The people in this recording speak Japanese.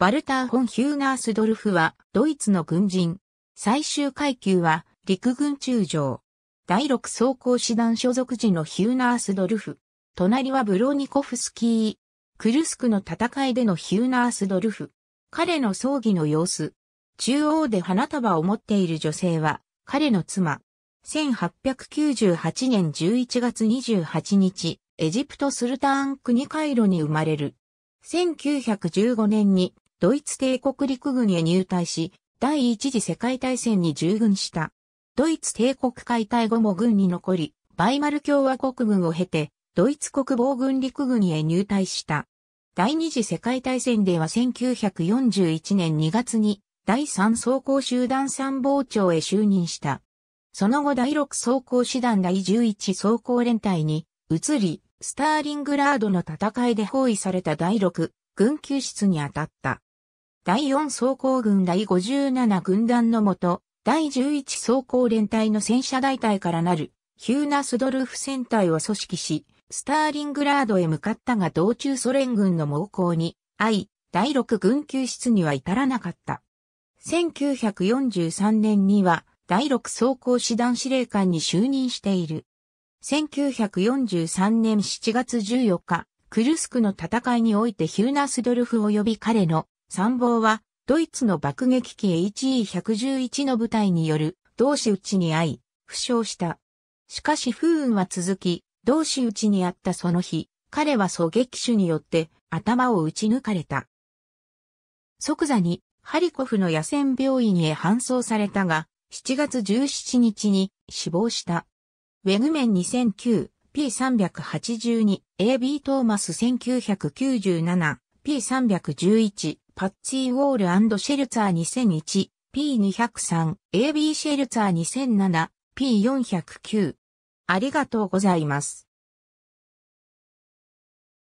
バルター・ホン・ヒューナースドルフは、ドイツの軍人。最終階級は、陸軍中将。第6装甲師団所属時のヒューナースドルフ。隣はブロニコフスキー。クルスクの戦いでのヒューナースドルフ。彼の葬儀の様子。中央で花束を持っている女性は、彼の妻。1898年11月28日、エジプトスルターン国カイロに生まれる。1915年にドイツ帝国陸軍へ入隊し、第一次世界大戦に従軍した。ドイツ帝国解体後も軍に残り、バイマル共和国軍を経て、ドイツ国防軍陸軍へ入隊した。第二次世界大戦では1941年2月に第3装甲集団参謀長へ就任した。その後第6装甲師団第11装甲連隊に移り、スターリングラードの戦いで包囲された第6軍級室に当たった。第4装甲軍第57軍団のもと、第11装甲連隊の戦車大隊からなる、ヒューナスドルフ戦隊を組織し、スターリングラードへ向かったが道中ソ連軍の猛攻に、愛、い、第6軍救出には至らなかった。1943年には、第6装甲師団司令官に就任している。1943年7月14日、クルスクの戦いにおいてヒューナスドルフ及び彼の参謀は、ドイツの爆撃機 HE111 の部隊による、同士討ちに遭い、負傷した。しかし不運は続き、同士討ちに遭ったその日、彼は狙撃手によって頭を撃ち抜かれた。即座にハリコフの野戦病院へ搬送されたが、7月17日に死亡した。ウェグメン 2009P382AB トーマス 1997P311 パッチー・ウォールシェルツァー 2001P203、AB シェルツァー 2007P409。ありがとうございます。